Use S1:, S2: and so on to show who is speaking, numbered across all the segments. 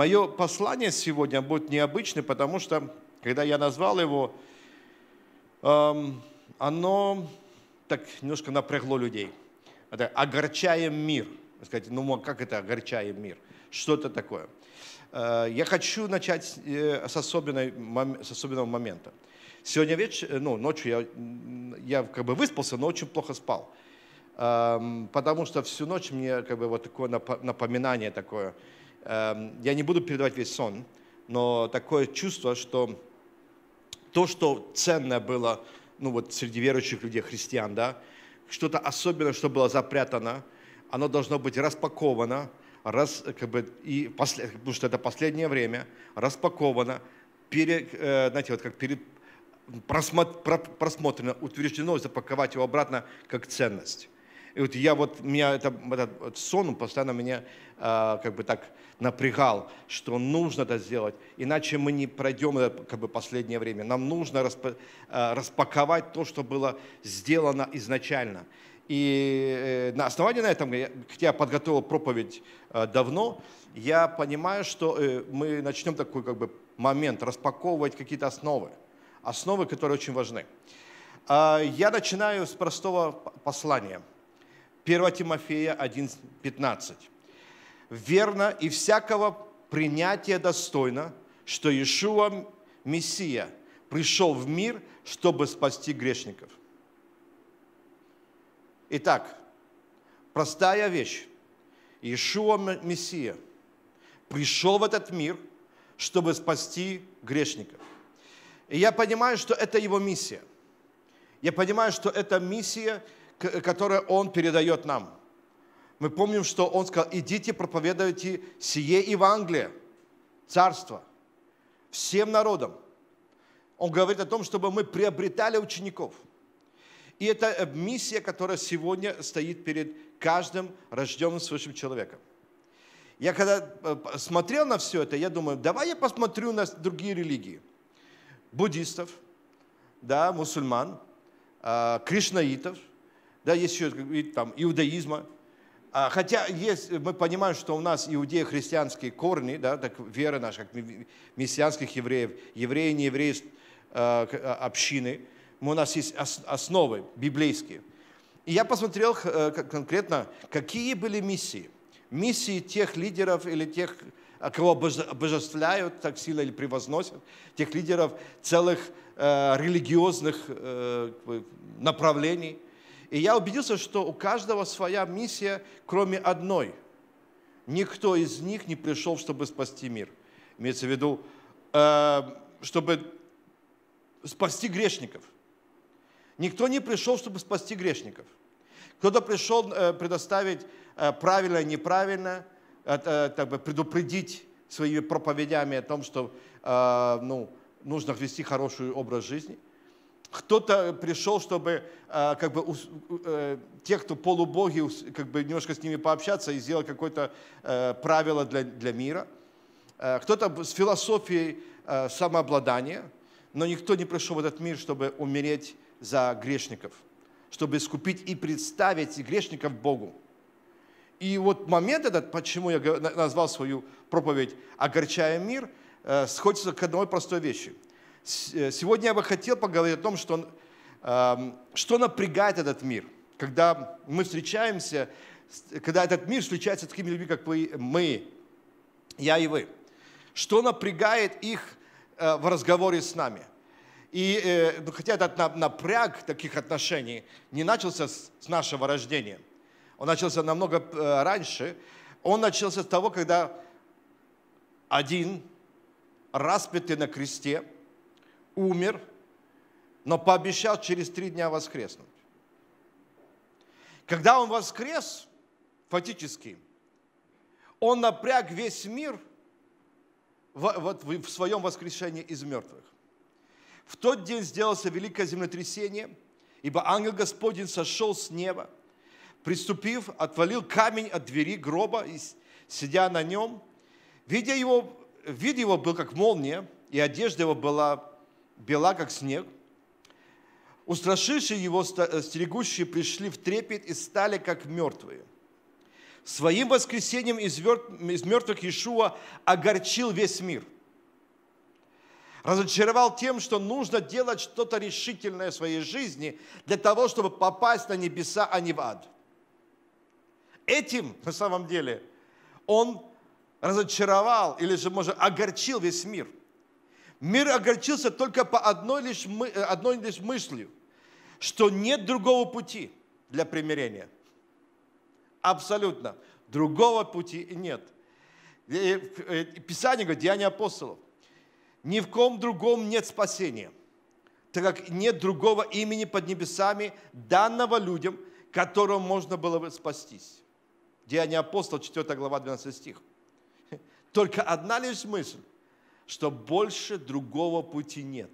S1: Мое послание сегодня будет необычным, потому что, когда я назвал его, эм, оно так немножко напрягло людей. Это «Огорчаем мир». сказать, ну как это «огорчаем мир»? Что это такое? Э, я хочу начать э, с, особенной, с особенного момента. Сегодня вечер, э, ну, ночью я, я как бы выспался, но очень плохо спал. Эм, потому что всю ночь мне как бы вот такое напоминание такое – Эм, я не буду передавать весь сон, но такое чувство, что то, что ценное было, ну вот среди верующих людей, христиан, да, что-то особенное, что было запрятано, оно должно быть распаковано, раз, как бы, и после, потому что это последнее время, распаковано, пере, э, знаете, вот как перед, просмотр, просмотрено, утверждено, запаковать его обратно как ценность. И вот я вот, меня это, этот сон постоянно меня э, как бы так напрягал, что нужно это сделать, иначе мы не пройдем это как бы последнее время. Нам нужно расп, э, а, распаковать то, что было сделано изначально. И э, на основании на этом, хотя я подготовил проповедь э, давно, я понимаю, что э, мы начнем такой как бы момент распаковывать какие-то основы, основы, которые очень важны. Я начинаю с простого послания – 1 Тимофея 1:15. Верно и всякого принятия достойно, что Иешуа Мессия пришел в мир, чтобы спасти грешников. Итак, простая вещь. Иешуа Мессия пришел в этот мир, чтобы спасти грешников. И я понимаю, что это его миссия. Я понимаю, что эта миссия – которое Он передает нам. Мы помним, что Он сказал, идите проповедуйте сие Евангелие, Царство, всем народам. Он говорит о том, чтобы мы приобретали учеников. И это э, миссия, которая сегодня стоит перед каждым рожденным свыше человеком. Я когда э, смотрел на все это, я думаю, давай я посмотрю на другие религии. Буддистов, да, мусульман, а, кришнаитов – да, есть еще там иудаизма. А, хотя есть, мы понимаем, что у нас иудео-христианские корни, да, так вера наша, как мессианских евреев, евреи, не евреи а, а, общины, у нас есть основы библейские. И я посмотрел э, конкретно, какие были миссии. Миссии тех лидеров или тех, кого обожествляют так сильно или превозносят, тех лидеров целых э, религиозных э, направлений – и я убедился, что у каждого своя миссия, кроме одной. Никто из них не пришел, чтобы спасти мир. Имеется в виду, э, чтобы спасти грешников. Никто не пришел, чтобы спасти грешников. Кто-то пришел э, предоставить э, правильно, неправильно, так бы предупредить своими проповедями о том, что ну, нужно вести хороший образ жизни – кто-то пришел, чтобы а, как бы, э, те, кто полубоги, как бы немножко с ними пообщаться и сделать какое-то э, правило для, для мира. Э, кто-то с философией самообладания, но никто не пришел в этот мир, чтобы умереть за грешников, чтобы искупить и представить грешников Богу. И вот момент этот, почему я назвал свою проповедь «Огорчая мир», сходится к одной простой вещи – Э, сегодня я бы хотел поговорить о том, что, эм, что напрягает этот мир, когда мы встречаемся, когда этот мир встречается с такими людьми, как мы, я и вы. Что напрягает их э, в разговоре с нами? И э, ну, хотя этот напряг таких отношений не начался с нашего рождения, он начался намного раньше, он начался с того, когда один распятый на кресте – умер, но пообещал через три дня воскреснуть. Когда он воскрес, фактически, он напряг весь мир в, вот, в своем воскрешении из мертвых. В тот день сделался великое землетрясение, ибо ангел Господень сошел с неба, приступив, отвалил камень от двери гроба, и, сидя на нем. Видя его, вид его был как молния, и одежда его была бела, как снег. Устрашившие его э, стерегущие пришли в трепет и стали, как мертвые. Своим воскресением из мертвых Иешуа огорчил весь мир. Разочаровал тем, что нужно делать что-то решительное в своей жизни для того, чтобы попасть на небеса, а не в ад. Этим, на самом деле, он разочаровал или же, может, огорчил весь мир – Мир огорчился только по одной лишь, мы, э, одной лишь мыслью, что нет другого пути для примирения. Абсолютно. Другого пути нет. Э, э, Писание говорит, Деяния апостолов. Ни в ком другом нет спасения, так как нет другого имени под небесами, данного людям, которому можно было бы спастись. Деяния апостолов, 4 глава, 12 стих. Только одна лишь мысль – что больше другого пути нет.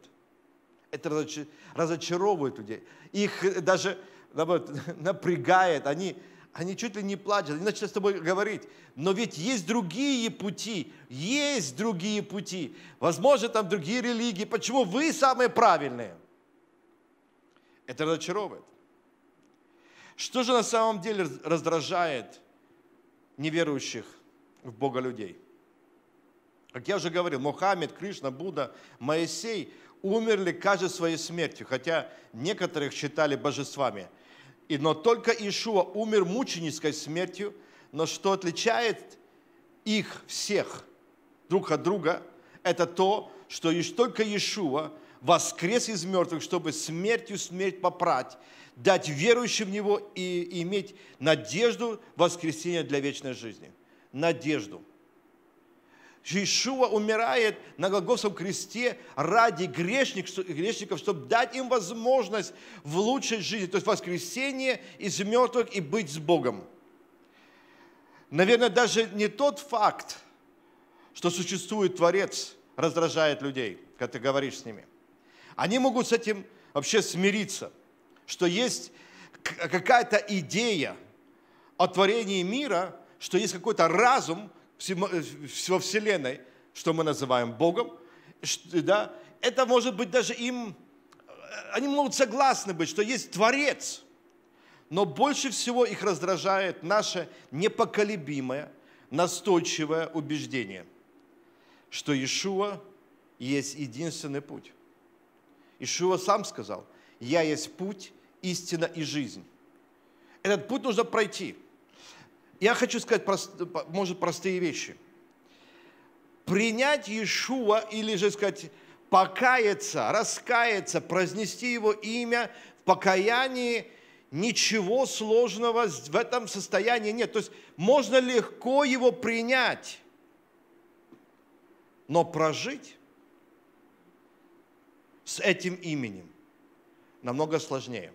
S1: Это разочаровывает людей. Их э, даже наоборот, напрягает, они, они чуть ли не плачут, они начинают с тобой говорить, но ведь есть другие пути, есть другие пути, возможно, там другие религии, почему вы самые правильные? Это разочаровывает. Что же на самом деле раздражает неверующих в Бога людей? Как я уже говорил, Мухаммед, Кришна, Будда, Моисей умерли каждой своей смертью, хотя некоторых считали божествами. И, но только Иешуа умер мученической смертью, но что отличает их всех друг от друга, это то, что только Иешуа воскрес из мертвых, чтобы смертью смерть попрать, дать верующим в Него и иметь надежду воскресения для вечной жизни. Надежду – Иешуа умирает на Голгофском кресте ради грешников, чтобы дать им возможность в лучшей жизни, то есть воскресение из мертвых и быть с Богом. Наверное, даже не тот факт, что существует Творец, раздражает людей, когда ты говоришь с ними. Они могут с этим вообще смириться, что есть какая-то идея о творении мира, что есть какой-то разум, во э, Вселенной, что мы называем Богом, да, это может быть даже им, э, они могут согласны быть, что есть Творец, но больше всего их раздражает наше непоколебимое, настойчивое убеждение, что Ишуа есть единственный путь. Ишуа сам сказал, я есть путь, истина и жизнь. Этот путь нужно пройти – я хочу сказать, может, простые вещи. Принять Иешуа или же сказать, покаяться, раскаяться, произнести его имя в покаянии, ничего сложного в этом состоянии нет. То есть можно легко его принять, но прожить с этим именем намного сложнее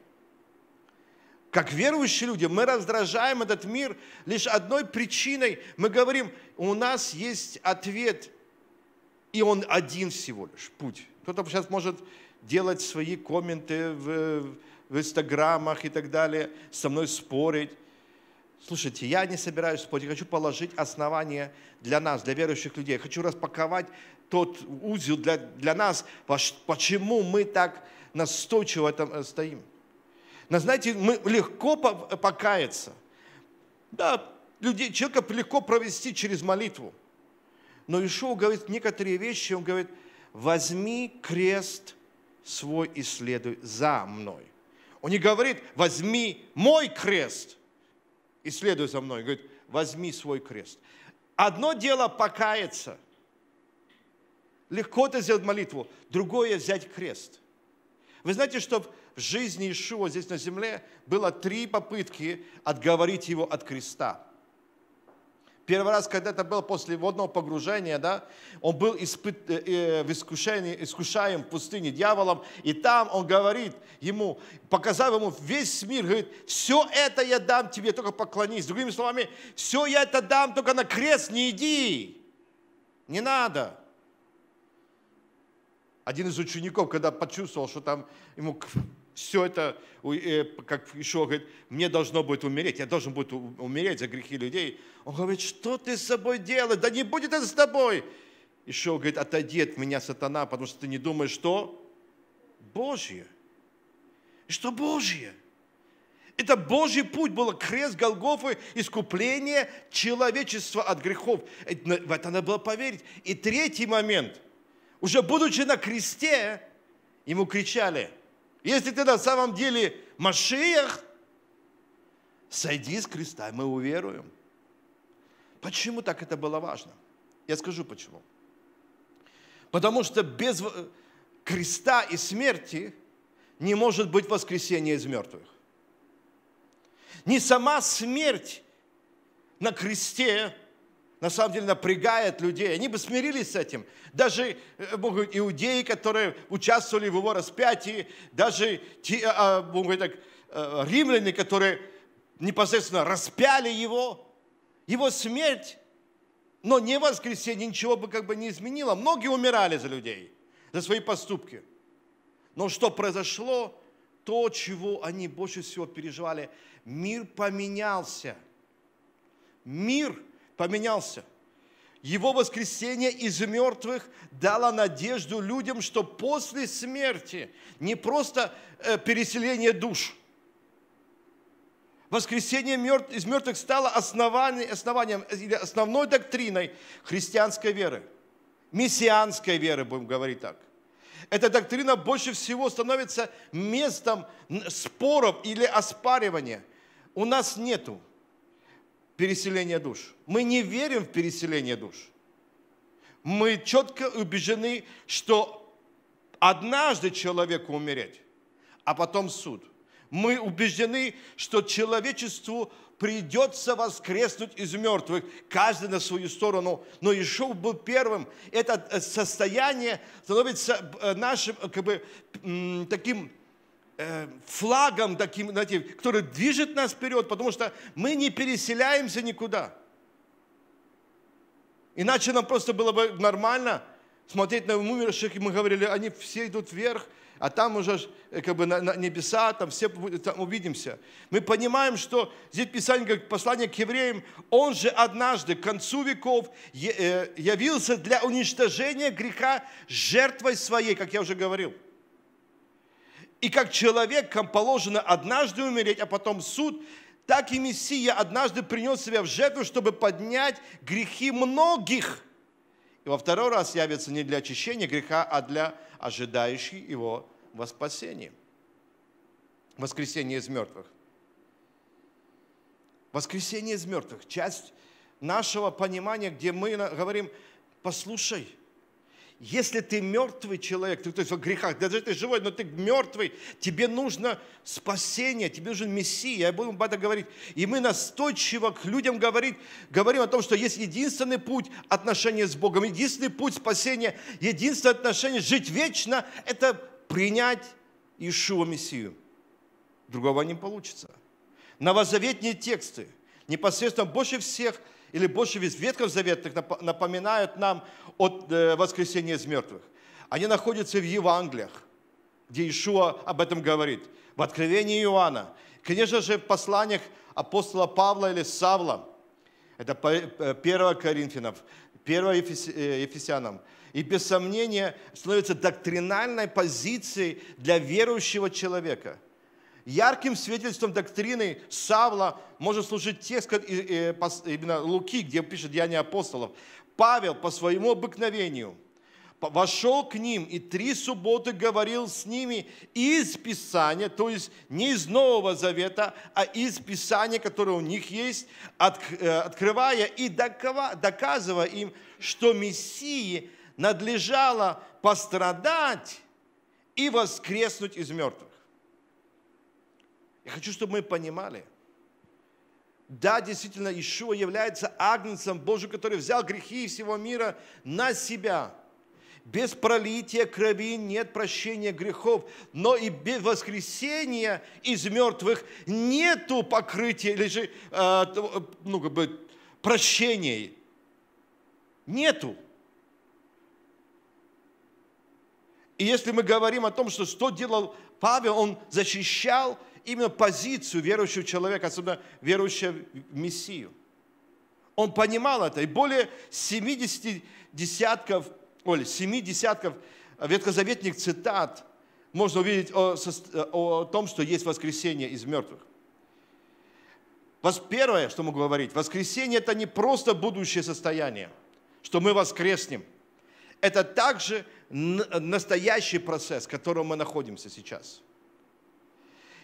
S1: как верующие люди, мы раздражаем этот мир лишь одной причиной. Мы говорим, у нас есть ответ, и он один всего лишь, путь. Кто-то сейчас может делать свои комменты в, в инстаграмах и так далее, со мной спорить. Слушайте, я не собираюсь спорить, я хочу положить основание для нас, для верующих людей. Я хочу распаковать тот узел для, для нас, почему мы так настойчиво там стоим. Но знаете, мы легко покаяться. Да, людей, человека легко провести через молитву. Но Ишоу говорит некоторые вещи, он говорит, возьми крест свой и следуй за мной. Он не говорит, возьми мой крест и следуй за мной. Он говорит, возьми свой крест. Одно дело покаяться. Легко это сделать молитву. Другое взять крест. Вы знаете, чтобы в жизни Ишуа здесь на земле было три попытки отговорить его от креста. Первый раз, когда это было после водного погружения, да, он был испыт, э, э в искушении, искушаем в пустыне дьяволом, и там он говорит ему, показав ему весь мир, говорит, все это я дам тебе, только поклонись. Другими словами, все я это дам, только на крест не иди, не надо. Один из учеников, когда почувствовал, что там ему все это, э, как еще говорит, мне должно будет умереть, я должен будет умереть за грехи людей. Он говорит, что ты с собой делаешь? Да не будет это с тобой. Еще говорит, отойди от меня, сатана, потому что ты не думаешь, что Божье. Что Божье? Это Божий путь был крест Голгофы, искупление человечества от грехов. Э, в это надо было поверить. И третий момент. Уже будучи на кресте, ему кричали – если ты на самом деле Машиях, сойди с креста, мы уверуем. Почему так это было важно? Я скажу почему. Потому что без креста и смерти не может быть воскресения из мертвых. Не сама смерть на кресте на самом деле напрягает людей. Они бы смирились с этим. Даже э, Бог иудеи, которые участвовали в его распятии, даже те, а, а, Бог так, э, римляне, которые непосредственно распяли его, его смерть, но не воскресение ничего бы как бы не изменило. Многие умирали за людей, за свои поступки. Но что произошло? То, чего они больше всего переживали. Мир поменялся. Мир – поменялся. Его воскресение из мертвых дало надежду людям, что после смерти не просто э, переселение душ. Воскресение из мертвых стало основанием, основанием или основной доктриной христианской веры. Мессианской веры, будем говорить так. Эта доктрина больше всего становится местом споров или оспаривания. У нас нету переселение душ. Мы не верим в переселение душ. Мы четко убеждены, что однажды человеку умереть, а потом суд. Мы убеждены, что человечеству придется воскреснуть из мертвых, каждый на свою сторону. Но Ишув был первым. Это э, состояние становится э, нашим э, как бы, таким Э, флагом таким, знаете, который движет нас вперед, потому что мы не переселяемся никуда. Иначе нам просто было бы нормально смотреть на умерших, и мы говорили, они все идут вверх, а там уже э, как бы на, на небеса, там все там увидимся. Мы понимаем, что здесь Писание как послание к евреям, он же однажды к концу веков э, явился для уничтожения греха жертвой своей, как я уже говорил. И как человекам положено однажды умереть, а потом суд, так и Мессия однажды принес себя в жертву, чтобы поднять грехи многих. И во второй раз явится не для очищения греха, а для ожидающих его во спасении. Воскресение из мертвых. Воскресение из мертвых. Часть нашего понимания, где мы говорим, послушай – если ты мертвый человек, ты, то есть в грехах, даже ты живой, но ты мертвый, тебе нужно спасение, тебе нужен Мессия. Я буду об этом говорить. И мы настойчиво к людям говорит, говорим о том, что есть единственный путь отношения с Богом, единственный путь спасения, единственное отношение жить вечно – это принять Ишуа Мессию. Другого не получится. Новозаветные тексты непосредственно больше всех – или больше весь Ветхов Заветных напоминают нам о э, воскресении из мертвых. Они находятся в Евангелиях, где Иешуа об этом говорит, в Откровении Иоанна, конечно же, в посланиях апостола Павла или Савла, это 1 Коринфянов, 1 Ефесянам, и без сомнения становится доктринальной позицией для верующего человека – Ярким свидетельством доктрины Савла может служить текст э, именно Луки, где пишет Деяния апостолов. Павел по своему обыкновению вошел к ним и три субботы говорил с ними из Писания, то есть не из Нового Завета, а из Писания, которое у них есть, э, открывая и доказывая им, что Мессии надлежало пострадать и воскреснуть из мертвых. Я хочу, чтобы мы понимали. Да, действительно, Ишуа является агнцем Божьим, который взял грехи всего мира на себя. Без пролития крови нет прощения грехов, но и без воскресения из мертвых нету покрытия или же э, ну, как бы, прощения. Нету. И если мы говорим о том, что что делал Павел, он защищал именно позицию верующего человека, особенно верующего в Мессию. Он понимал это. И более 70 десятков, Оль, 7 десятков ветхозаветных цитат можно увидеть о, о том, что есть воскресение из мертвых. Первое, что могу говорить, воскресение – это не просто будущее состояние, что мы воскреснем. Это также настоящий процесс, в котором мы находимся сейчас –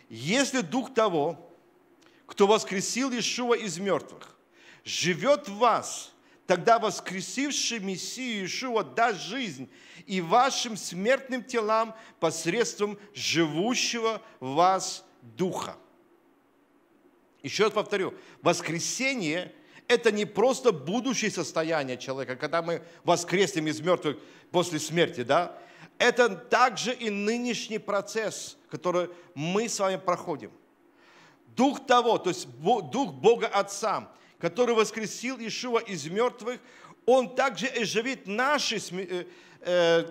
S1: если дух того, кто воскресил Иешуа из мертвых, живет в вас, тогда воскресивший Мессию Иешуа даст жизнь и вашим смертным телам посредством живущего в вас Духа. Еще раз повторю, воскресение – это не просто будущее состояние человека, когда мы воскреснем из мертвых после смерти, да? Это также и нынешний процесс – которую мы с вами проходим. Дух того, то есть Дух Бога Отца, который воскресил Ишуа из мертвых, Он также оживит наши э, э,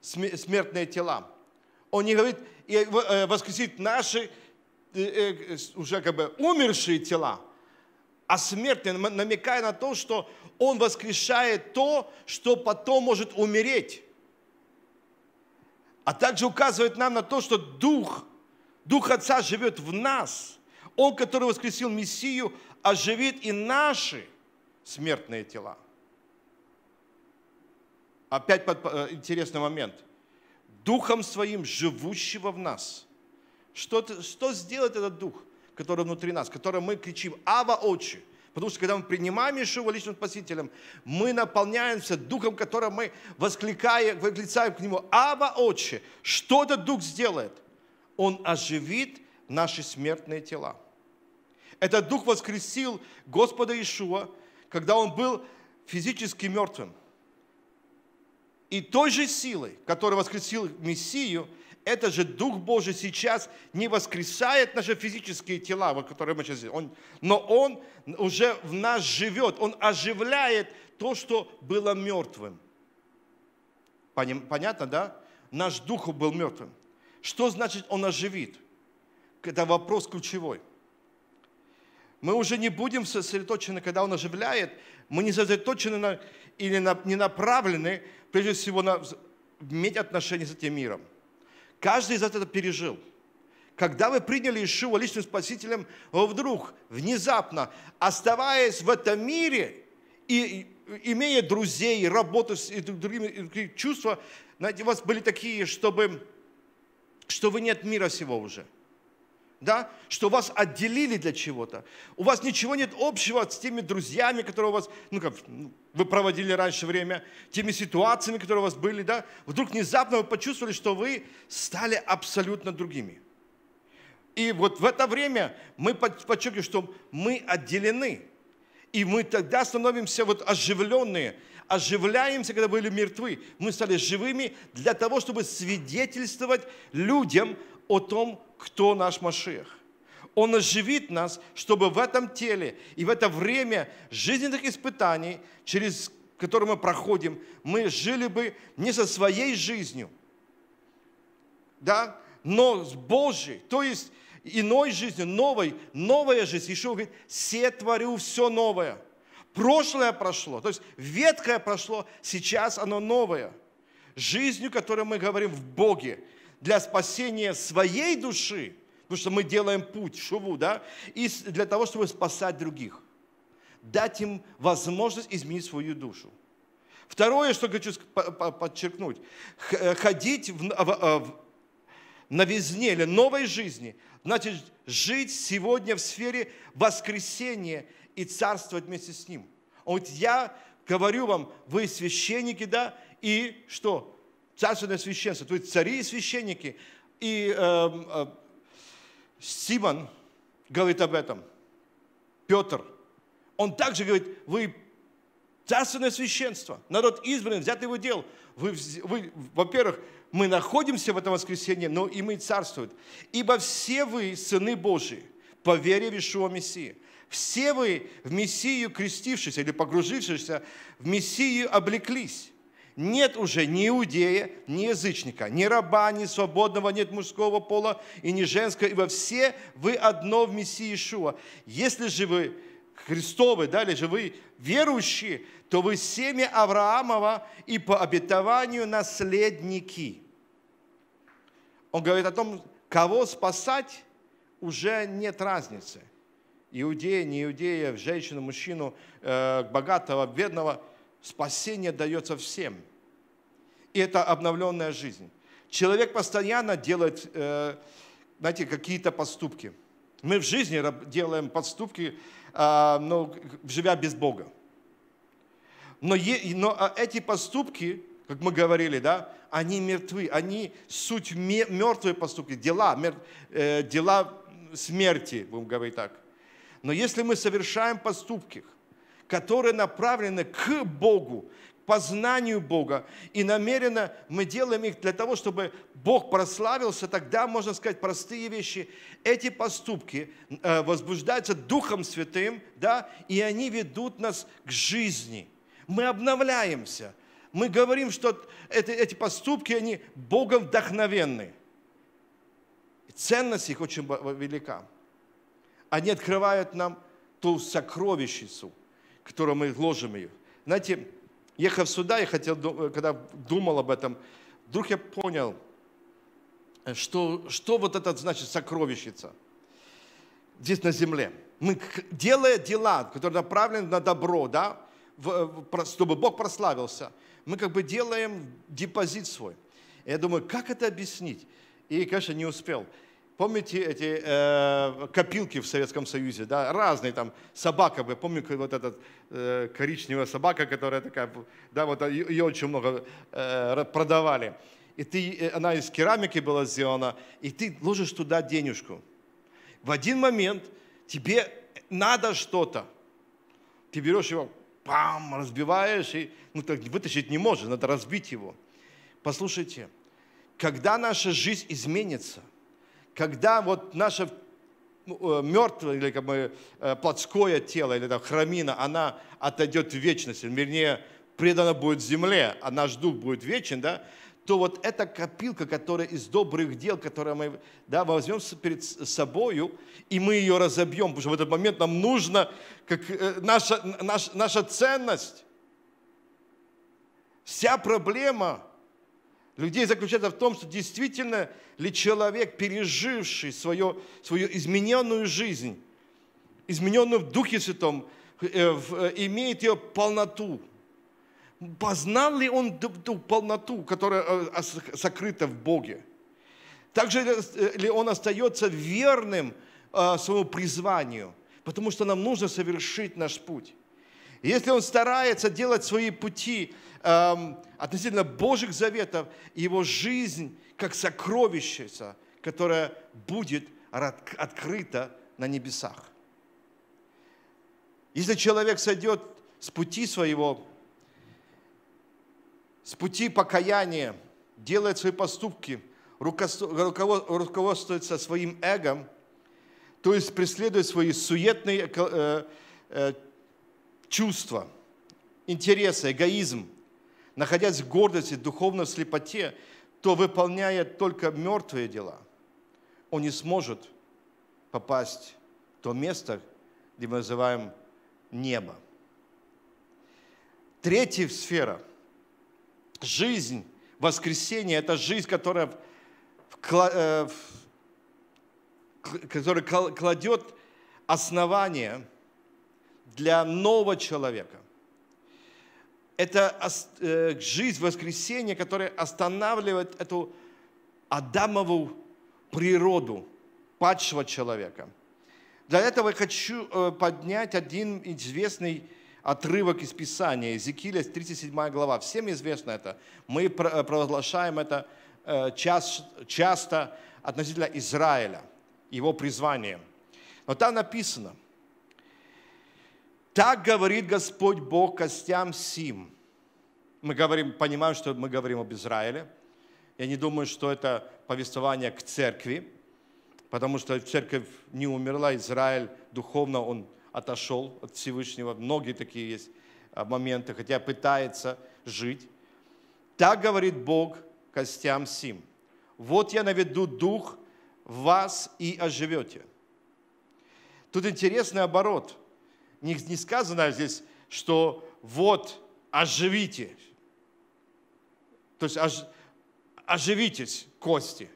S1: смертные тела. Он не говорит, э, воскресит наши уже как бы умершие тела, а смертные, намекая на то, что Он воскрешает то, что потом может умереть а также указывает нам на то, что Дух, Дух Отца живет в нас. Он, который воскресил Мессию, оживит и наши смертные тела. Опять под, э, интересный момент. Духом своим, живущего в нас. Что, что сделает этот Дух, который внутри нас, который мы кричим «Ава, Отче!» Потому что когда мы принимаем Иешуа личным спасителем, мы наполняемся духом, которым мы воскликаем, восклицаем к нему, «Ава, Отче!» Что этот дух сделает? Он оживит наши смертные тела. Этот дух воскресил Господа Иешуа, когда он был физически мертвым. И той же силой, которая воскресила Мессию – это же Дух Божий сейчас не воскресает наши физические тела, вот, которые мы сейчас здесь. Он, но Он уже в нас живет, Он оживляет то, что было мертвым. Понятно, да? Наш Дух был мертвым. Что значит Он оживит? Это вопрос ключевой. Мы уже не будем сосредоточены, когда Он оживляет, мы не сосредоточены на, или на, не направлены, прежде всего, на, иметь отношения с этим миром. Каждый из вас это пережил. Когда вы приняли Ишуа личным спасителем, вдруг, внезапно, оставаясь в этом мире и имея друзей, работу с другими, чувства, знаете, у вас были такие, чтобы, что вы не от мира сего уже – да, что вас отделили для чего-то. У вас ничего нет общего с теми друзьями, которые у вас, ну как, вы проводили раньше время, теми ситуациями, которые у вас были, да. Вдруг внезапно вы почувствовали, что вы стали абсолютно другими. И вот в это время мы подчеркиваем, что мы отделены. И мы тогда становимся вот оживленные, оживляемся, когда были мертвы. Мы стали живыми для того, чтобы свидетельствовать людям о том, кто наш Машех. Он оживит нас, чтобы в этом теле и в это время жизненных испытаний, через которые мы проходим, мы жили бы не со своей жизнью, да, но с Божьей, то есть иной жизнью, новой, новая жизнь. Ишуа говорит, все творю все новое. Прошлое прошло, то есть ветхое прошло, сейчас оно новое. Жизнью, которую мы говорим в Боге – для спасения своей души, потому что мы делаем путь, шуву, да, и для того, чтобы спасать других. Дать им возможность изменить свою душу. Второе, что хочу подчеркнуть, э, ходить в, э, в, новизне или новой жизни, значит жить сегодня в сфере воскресения и царствовать вместе с Ним. А вот я говорю вам, вы священники, да, и что? царственное священство, то есть цари и священники. И э, э, Симон говорит об этом, Петр. Он также говорит, вы царственное священство, народ избранный, взят его дел. Вы, вы, во-первых, мы находимся в этом воскресенье, но и мы царствует. Ибо все вы сыны Божии, по вере в Ишуа Мессии. Все вы в Мессию крестившись или погружившись, в Мессию облеклись. Нет уже ни иудея, ни язычника, ни раба, ни свободного, нет мужского пола и ни женского, ибо все вы одно в Мессии Ишуа. Если же вы Христовы, да, или же вы верующие, то вы семя Авраамова и по обетованию наследники. Он говорит о том, кого спасать, уже нет разницы. Иудея, не иудея, женщину, мужчину, э, богатого, бедного – Спасение дается всем. И это обновленная жизнь. Человек постоянно делает, э, знаете, какие-то поступки. Мы в жизни делаем поступки, а, но ну, живя без Бога. Но, но а, эти поступки, как мы говорили, да, они мертвы, они суть мертвые поступки, дела, мер, э, дела смерти, будем говорить так. Но если мы совершаем поступки, которые направлены к Богу, к познанию Бога. И намеренно мы делаем их для того, чтобы Бог прославился. Тогда, можно сказать, простые вещи. Эти поступки э, возбуждаются Духом Святым, да, и они ведут нас к жизни. Мы обновляемся. Мы говорим, что это, эти поступки, они Богом вдохновенны. И ценность их очень велика. Они открывают нам ту сокровищницу – которую мы ложим ее. Знаете, ехав сюда, я хотел, э, когда думал об этом, вдруг я понял, что, что вот это значит сокровищница здесь на земле. Мы, делая дела, которые направлены на добро, да, чтобы Бог прославился, мы как бы делаем депозит свой. Я думаю, как это объяснить? И, конечно, не успел. Помните эти э, копилки в Советском Союзе, да, разные там, собака, вы помню, вот эта э, коричневая собака, которая такая, да, вот ее, ее очень много э, продавали. И ты, э, она из керамики была сделана, и ты ложишь туда денежку. В один момент тебе надо что-то. Ты берешь его, пам, разбиваешь, и ну, так вытащить не можешь, надо разбить его. Послушайте, когда наша жизнь изменится – когда вот наше ну, э, мертвое или как бы э, плотское тело, или там храмина, она отойдет в вечность, вернее, предана будет земле, а наш дух будет вечен, да, то вот эта копилка, которая из добрых дел, которую мы да, возьмем перед собою, и мы ее разобьем, потому что в этот момент нам нужно, как э, наша, наша, наша ценность, вся проблема – людей заключается в том, что действительно ли человек, переживший свое, свою измененную жизнь, измененную в Духе Святом, э, э, имеет ее полноту. Познал ли он ту полноту, которая э, а, сокрыта в Боге? Также ли он остается верным своему призванию? Потому что нам нужно совершить наш путь если он старается делать свои пути эм, относительно Божьих заветов, его жизнь как сокровище, которое будет открыто на небесах. Если человек сойдет с пути своего, с пути покаяния, делает свои поступки, руководствуется своим эгом, то есть преследует свои суетные э, э, чувства, интересы, эгоизм, находясь в гордости, духовно слепоте, то выполняя только мертвые дела, он не сможет попасть в то место, где мы называем небо. Третья сфера – жизнь, воскресение – это жизнь, которая, э, которая кладет основание – для нового человека. Это э, жизнь воскресения, которая останавливает эту Адамову природу падшего человека. Для этого я хочу э, поднять один известный отрывок из Писания, Иезекииля, 37 глава. Всем известно это. Мы э, провозглашаем это часто относительно Израиля, его призванием. Но там написано – так говорит Господь Бог костям сим. Мы говорим, понимаем, что мы говорим об Израиле. Я не думаю, что это повествование к церкви, потому что церковь не умерла, Израиль духовно он отошел от Всевышнего. Многие такие есть а, моменты, хотя пытается жить. Так говорит Бог костям сим. Вот я наведу дух в вас и оживете. Тут интересный оборот – не, не сказано здесь, что вот оживите. То есть ож, оживитесь, кости.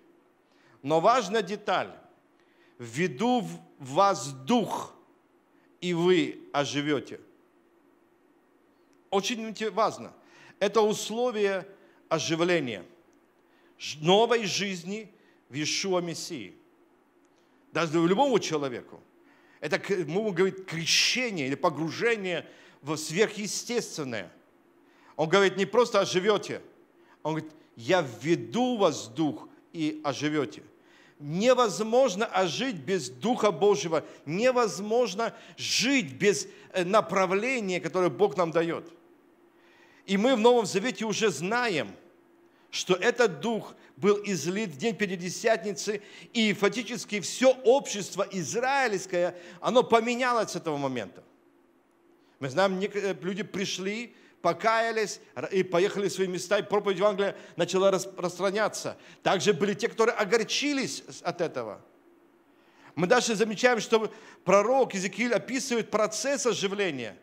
S1: Но важная деталь. Введу в вас дух, и вы оживете. Очень важно. Это условие оживления новой жизни в Ишуа Мессии. Даже любому человеку – это, мы говорит, крещение или погружение в сверхъестественное. Он говорит, не просто оживете. Он говорит, я введу вас в дух и оживете. Невозможно ожить без Духа Божьего. Невозможно жить без э, направления, которое Бог нам дает. И мы в Новом Завете уже знаем – что этот дух был излит в день Пятидесятницы, и фактически все общество израильское, оно поменялось с этого момента. Мы знаем, э, люди пришли, покаялись и поехали в свои места, и проповедь Евангелия начала распространяться. Также были те, которые огорчились от этого. Мы дальше замечаем, что пророк Иезекииль описывает процесс оживления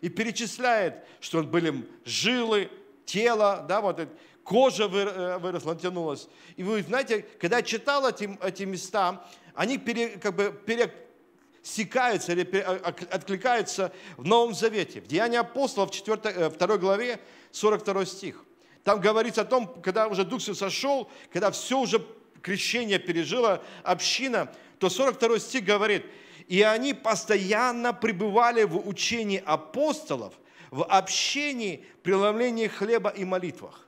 S1: и перечисляет, что были жилы, тело, да, вот это кожа э, выросла, натянулась. И вы знаете, когда я читал эти, эти места, они пере, как бы пересекаются или пере, э, откликаются в Новом Завете. В Деянии апостолов 4, 2 э, главе 42 стих. Там говорится о том, когда уже Дух все сошел, когда все уже крещение пережила община, то 42 стих говорит, «И они постоянно пребывали в учении апостолов, в общении, преломлении хлеба и молитвах»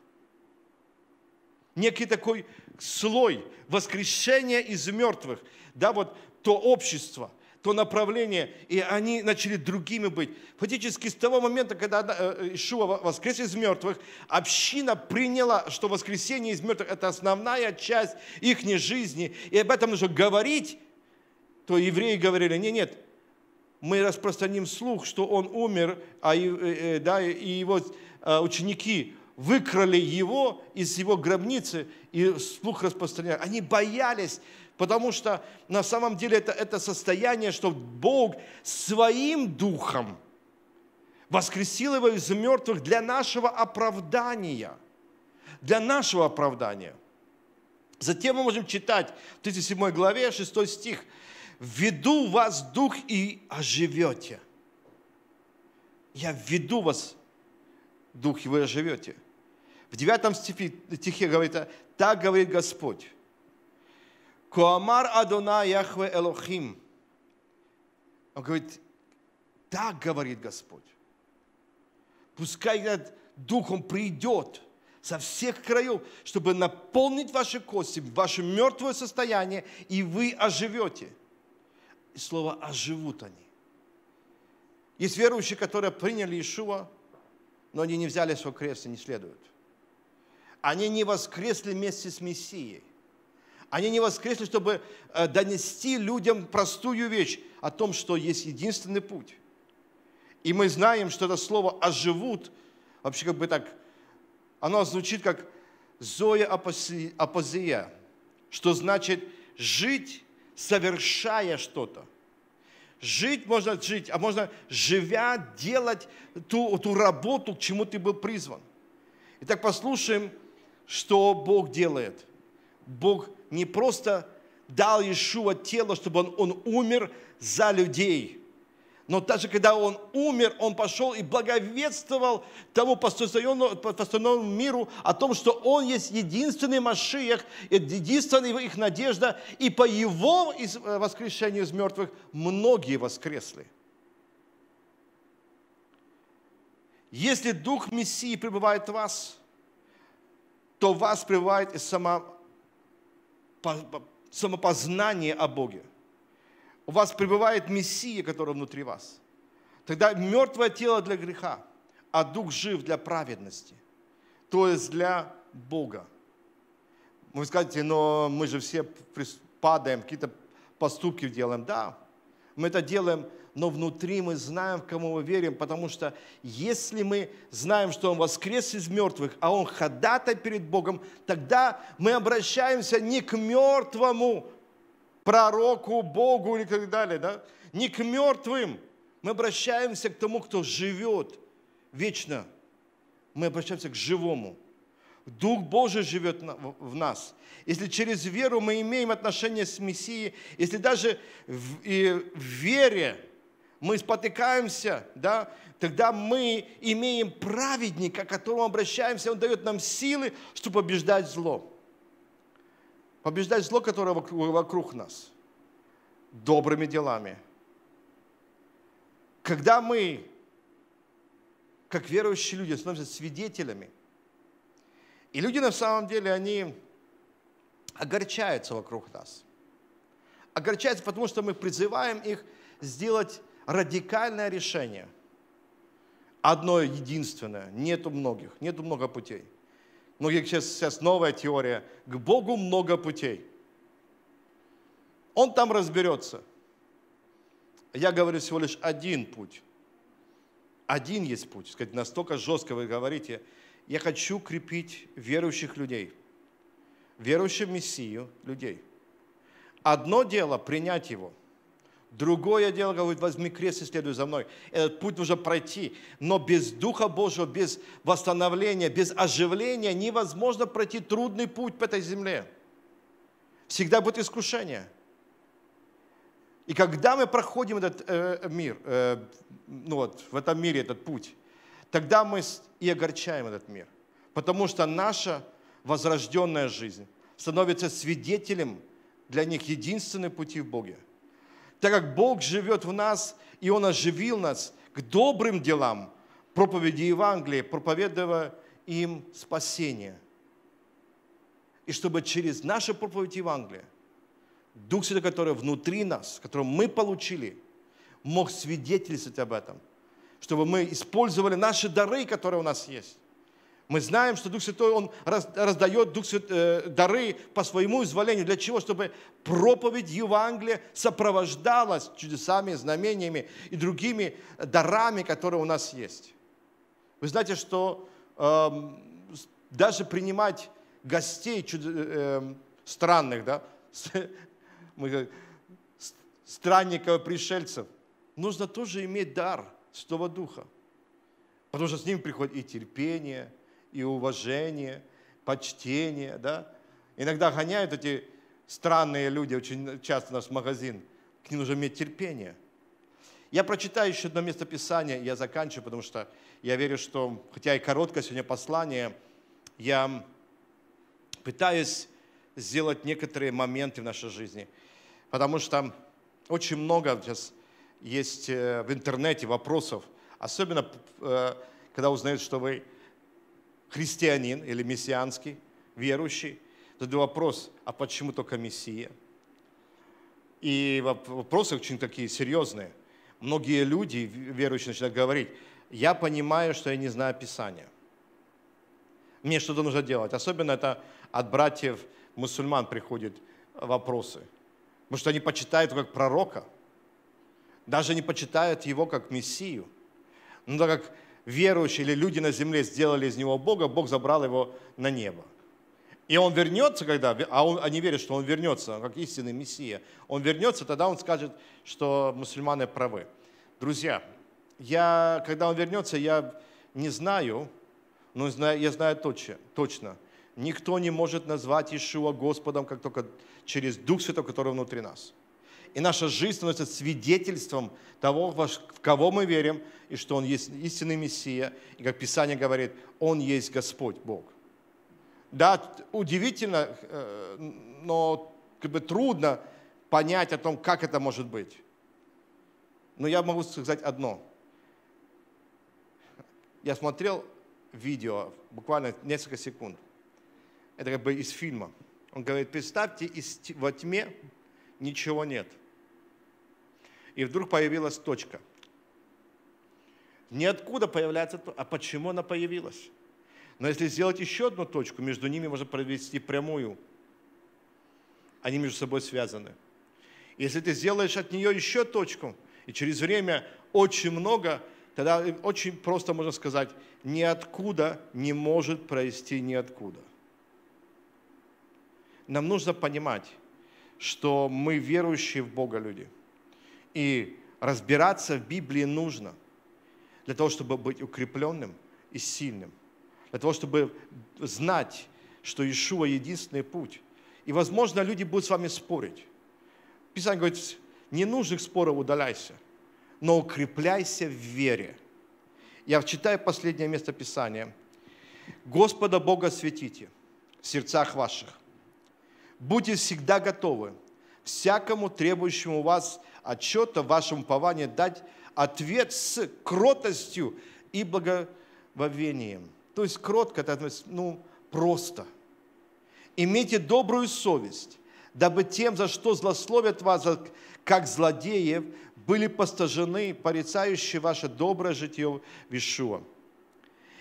S1: некий такой слой воскрешения из мертвых, да, вот то общество, то направление, и они начали другими быть. Фактически с того момента, когда э, э, Ишуа воскрес из мертвых, община приняла, что воскресение из мертвых – это основная часть их жизни, и об этом нужно говорить, то евреи говорили, нет, нет, мы распространим слух, что он умер, а, э, да, и его ученики выкрали его из его гробницы и слух распространяли. Они боялись, потому что на самом деле это, это состояние, что Бог своим духом воскресил его из мертвых для нашего оправдания. Для нашего оправдания. Затем мы можем читать в 37 главе 6 стих. "Веду вас дух и оживете». Я введу вас дух, и вы оживете – в 9 стихе, стихе говорит, так говорит Господь. Коамар Адона Яхве Элохим. Он говорит, так говорит Господь. Пускай этот дух, он придет со всех краев, чтобы наполнить ваши кости, ваше мертвое состояние, и вы оживете. И слово «оживут они». Есть верующие, которые приняли Ишуа, но они не взяли свой крест и не следуют – они не воскресли вместе с Мессией. Они не воскресли, чтобы э, донести людям простую вещь о том, что есть единственный путь. И мы знаем, что это слово «оживут», вообще как бы так, оно звучит как «зоя апозия», что значит «жить, совершая что-то». Жить можно жить, а можно живя делать ту, ту работу, к чему ты был призван. Итак, послушаем что Бог делает. Бог не просто дал Иешуа тело, чтобы он, он умер за людей. Но даже когда он умер, он пошел и благовествовал тому постоянному миру о том, что он есть единственный Машиях, единственная их надежда, и по его э, воскрешению из мертвых многие воскресли. Если Дух Мессии пребывает в вас – то вас пребывает и само, самопознание о Боге. У вас пребывает Мессия, который внутри вас. Тогда мертвое тело для греха, а дух жив для праведности, то есть для Бога. Вы скажете, но мы же все падаем, какие-то поступки делаем. Да, мы это делаем, но внутри мы знаем, в кому мы верим, потому что если мы знаем, что Он воскрес из мертвых, а Он ходатай перед Богом, тогда мы обращаемся не к мертвому пророку, Богу и так далее, да? не к мертвым, мы обращаемся к тому, кто живет вечно, мы обращаемся к живому – Дух Божий живет в нас. Если через веру мы имеем отношение с Мессией, если даже в, в вере мы спотыкаемся, да, тогда мы имеем праведника, к которому обращаемся, он дает нам силы, чтобы побеждать зло. Побеждать зло, которое вокруг нас, добрыми делами. Когда мы, как верующие люди, становимся свидетелями – и люди на самом деле, они огорчаются вокруг нас. Огорчаются, потому что мы призываем их сделать радикальное решение. Одно единственное. Нету многих, нету много путей. Многих сейчас, сейчас новая теория. К Богу много путей. Он там разберется. Я говорю всего лишь один путь. Один есть путь. Сказать, настолько жестко вы говорите – я хочу крепить верующих людей, верующих в Мессию людей. Одно дело принять его, другое дело, говорит, возьми крест и следуй за мной. Этот путь нужно пройти, но без Духа Божьего, без восстановления, без оживления невозможно пройти трудный путь по этой земле. Всегда будет искушение – и когда мы проходим этот э, мир, э, ну вот, в этом мире этот путь, тогда мы и огорчаем этот мир. Потому что наша возрожденная жизнь становится свидетелем для них единственной пути в Боге. Так как Бог живет в нас, и Он оживил нас к добрым делам проповеди Евангелия, проповедуя им спасение. И чтобы через нашу проповедь Евангелия Дух Святой, который внутри нас, который мы получили, мог свидетельствовать об этом – чтобы мы использовали наши дары, которые у нас есть. Мы знаем, что Дух Святой, Он раздает Дух Свят... Э, дары по своему изволению. Для чего? Чтобы проповедь Евангелия сопровождалась чудесами, знамениями и другими дарами, которые у нас есть. Вы знаете, что э, даже принимать гостей чуд... э, эм, странных, да, странников, пришельцев, нужно тоже иметь дар – Святого Духа. Потому что с ним приходит и терпение, и уважение, почтение. Да? Иногда гоняют эти странные люди, очень часто наш магазин. К ним нужно иметь терпение. Я прочитаю еще одно место Писания, я заканчиваю, потому что я верю, что, хотя и короткое сегодня послание, я пытаюсь сделать некоторые моменты в нашей жизни. Потому что очень много сейчас есть э, в интернете вопросов, особенно э, когда узнают, что вы христианин или мессианский, верующий, задают вопрос, а почему только Мессия? И вопросы очень такие серьезные. Многие люди, верующие, начинают говорить, я понимаю, что я не знаю Писания. Мне что-то нужно делать. Особенно это от братьев мусульман приходят вопросы. Потому что они почитают как пророка – даже не почитают его как Мессию. Но ну, так как верующие или люди на земле сделали из него Бога, Бог забрал его на небо. И он вернется, когда, а он, они верят, что он вернется, как истинный Мессия. Он вернется, тогда он скажет, что мусульманы правы. Друзья, я, когда он вернется, я не знаю, но я знаю точно, точно. Никто не может назвать Ишуа Господом, как только через Дух Святой, который внутри нас и наша жизнь становится свидетельством того, в кого мы верим, и что Он есть истинный Мессия, и как Писание говорит, Он есть Господь Бог. Да, удивительно, э, но как бы трудно понять о том, как это может быть. Но я могу сказать одно. Я смотрел видео, буквально несколько секунд. Это как бы из фильма. Он говорит, представьте, во тьме ничего нет. И вдруг появилась точка. Ниоткуда появляется то, А почему она появилась? Но если сделать еще одну точку, между ними можно провести прямую. Они между собой связаны. Если ты сделаешь от нее еще точку, и через время очень много, тогда очень просто можно сказать, ниоткуда не может произойти ниоткуда. Нам нужно понимать, что мы верующие в Бога люди – и разбираться в Библии нужно для того, чтобы быть укрепленным и сильным, для того, чтобы знать, что Ишуа – единственный путь. И, возможно, люди будут с вами спорить. Писание говорит, ненужных споров удаляйся, но укрепляйся в вере. Я читаю последнее место Писания. «Господа Бога светите в сердцах ваших. Будьте всегда готовы всякому требующему вас отчета вашему вашем дать ответ с кротостью и благовением. То есть кротко, это относится, ну, просто. Имейте добрую совесть, дабы тем, за что злословят вас, как злодеев, были постажены, порицающие ваше доброе житие в Ишуа.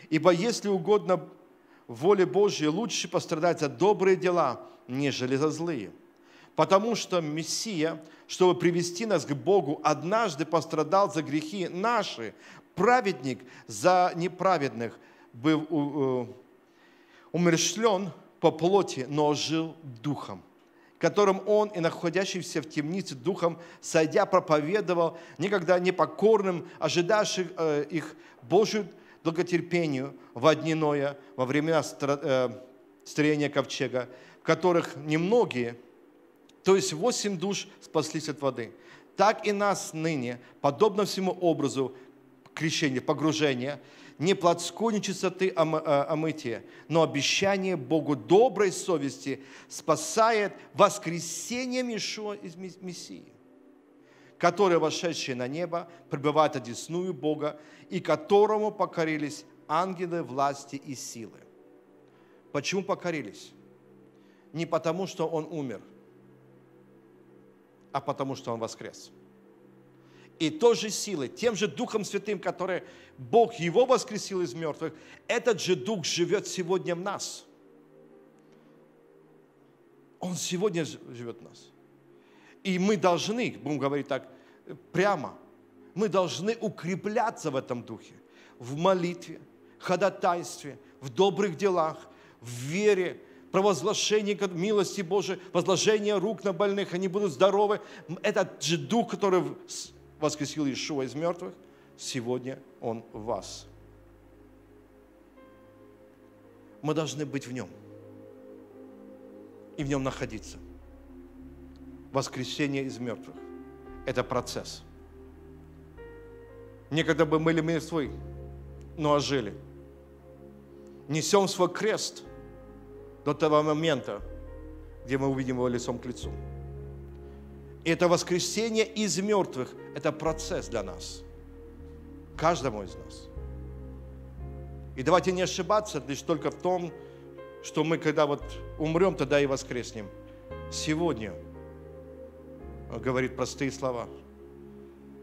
S1: Ибо если угодно воле Божьей, лучше пострадать за добрые дела, нежели за злые – потому что Мессия, чтобы привести нас к Богу, однажды пострадал за грехи наши, праведник за неправедных, был умершлен по плоти, но жил духом которым он и находящийся в темнице духом, сойдя, проповедовал никогда непокорным, ожидавших э, их Божию долготерпению во дни Ноя, во времена э, строения ковчега, в которых немногие – то есть восемь душ спаслись от воды. Так и нас ныне, подобно всему образу крещения, погружения, не плотской нечистоты э, омытия, но обещание Богу доброй совести спасает воскресение Ишуа из Мессии, который, вошедший на небо, пребывает одесную Бога, и которому покорились ангелы власти и силы. Почему покорились? Не потому, что он умер – а потому что Он воскрес. И той же силой, тем же Духом Святым, который Бог Его воскресил из мертвых, этот же Дух живет сегодня в нас. Он сегодня живет в нас. И мы должны, будем говорить так, прямо, мы должны укрепляться в этом Духе, в молитве, ходатайстве, в добрых делах, в вере, провозглашение милости Божией, возложение рук на больных, они будут здоровы. Этот же Дух, который воскресил Иешуа из мертвых, сегодня Он в вас. Мы должны быть в Нем и в Нем находиться. Воскресение из мертвых – это процесс. Некогда бы были мертвы, но ожили. Несем свой крест – до того момента, где мы увидим его лицом к лицу. И это воскресение из мертвых – это процесс для нас, каждому из нас. И давайте не ошибаться лишь только в том, что мы, когда вот умрем, тогда и воскреснем. Сегодня, э, говорит простые слова,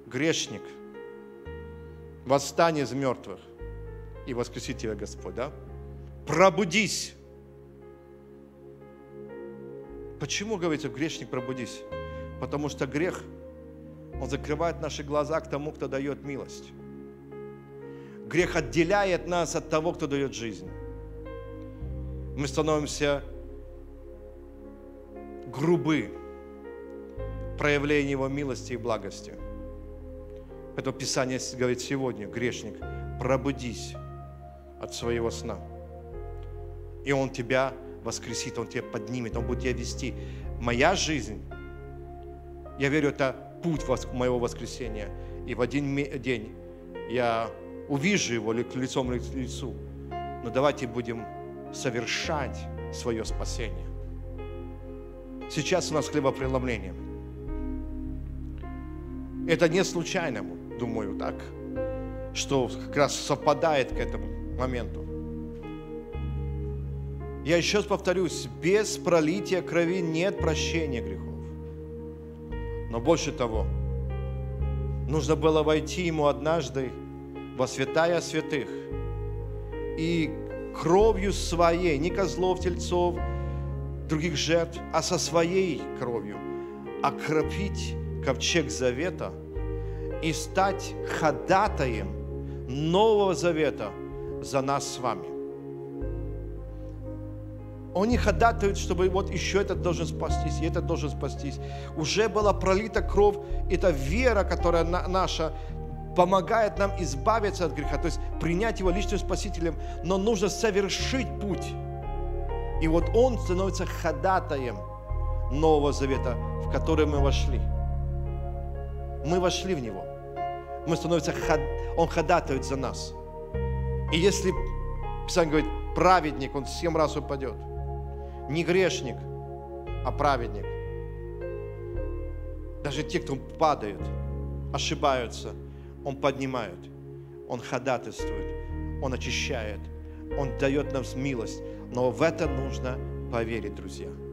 S1: грешник, восстань из мертвых и воскресит тебя Господь, да? Пробудись! Почему, говорится, грешник, пробудись? Потому что грех, он закрывает наши глаза к тому, кто дает милость. Грех отделяет нас от того, кто дает жизнь. Мы становимся грубы в Его милости и благости. Это Писание говорит сегодня, грешник, пробудись от своего сна, и Он тебя воскресит, Он тебя поднимет, Он будет тебя вести. Моя жизнь, я верю, это путь моего воскресения. И в один день я увижу его лицом к лицу. Но давайте будем совершать свое спасение. Сейчас у нас хлебопреломление. Это не случайно, думаю, так, что как раз совпадает к этому моменту. Я еще раз повторюсь, без пролития крови нет прощения грехов. Но больше того, нужно было войти ему однажды во святая святых и кровью своей, не козлов, тельцов, других жертв, а со своей кровью окропить ковчег завета и стать ходатаем Нового Завета за нас с вами. Они ходатает, чтобы вот еще этот должен спастись, и этот должен спастись. Уже была пролита кровь, это вера, которая на, наша, помогает нам избавиться от греха, то есть принять его личным спасителем, но нужно совершить путь. И вот он становится ходатаем Нового Завета, в который мы вошли. Мы вошли в него. Мы становимся, ход... он ходатает за нас. И если, Писание говорит, праведник, он семь раз упадет – не грешник, а праведник. Даже те, кто падают, ошибаются, Он поднимает, Он ходатайствует, Он очищает, Он дает нам милость. Но в это нужно поверить, друзья.